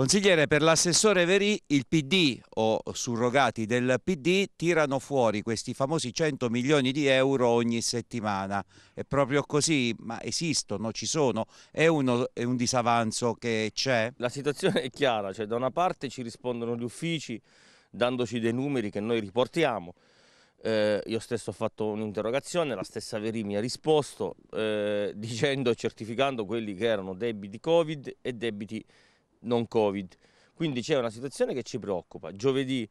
Consigliere, per l'assessore Verì il PD o surrogati del PD tirano fuori questi famosi 100 milioni di euro ogni settimana. È proprio così? Ma esistono, ci sono? È, uno, è un disavanzo che c'è? La situazione è chiara, cioè da una parte ci rispondono gli uffici dandoci dei numeri che noi riportiamo, eh, io stesso ho fatto un'interrogazione, la stessa Veri mi ha risposto eh, dicendo e certificando quelli che erano debiti Covid e debiti non Covid. Quindi c'è una situazione che ci preoccupa. Giovedì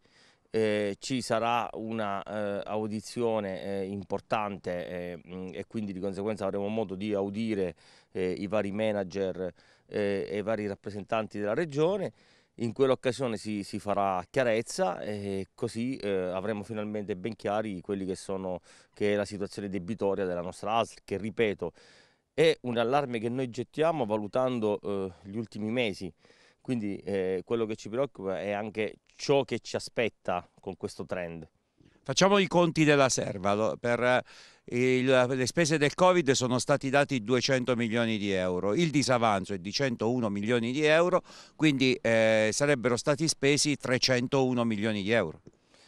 eh, ci sarà un'audizione eh, eh, importante eh, mm, e quindi di conseguenza avremo modo di audire eh, i vari manager eh, e i vari rappresentanti della regione. In quell'occasione si, si, farà chiarezza e così avremo finalmente ben chiari quelli che, sono, che è la situazione debitoria della nostra ASL che ripeto è un allarme che noi gettiamo valutando eh, gli ultimi mesi, quindi eh, quello che ci preoccupa è anche ciò che ci aspetta con questo trend. Facciamo i conti della serva, per eh, il, le spese del Covid sono stati dati 200 milioni di euro, il disavanzo è di 101 milioni di euro, quindi eh, sarebbero stati spesi 301 milioni di euro.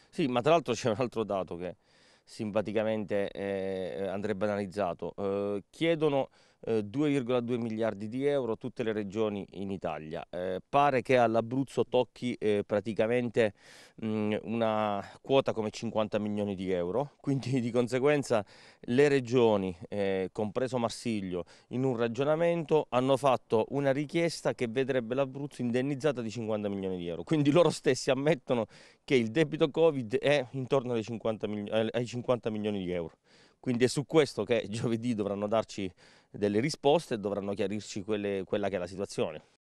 Sì, ma tra l'altro c'è un altro dato che simpaticamente eh, andrebbe analizzato. Eh, chiedono 2,2 eh, miliardi di euro tutte le regioni in Italia. Eh, pare che all'Abruzzo tocchi eh, praticamente mh, mm, una quota come 50 milioni di euro, quindi di conseguenza le regioni, eh, compreso Marsiglio, in un ragionamento hanno fatto una richiesta che vedrebbe l'Abruzzo indennizzata di 50 milioni di euro, quindi loro stessi ammettono che il debito Covid è intorno ai 50, mili eh, ai 50 milioni di euro. Quindi è su questo che giovedì dovranno darci delle risposte e dovranno chiarirci quelle, quella che è la situazione.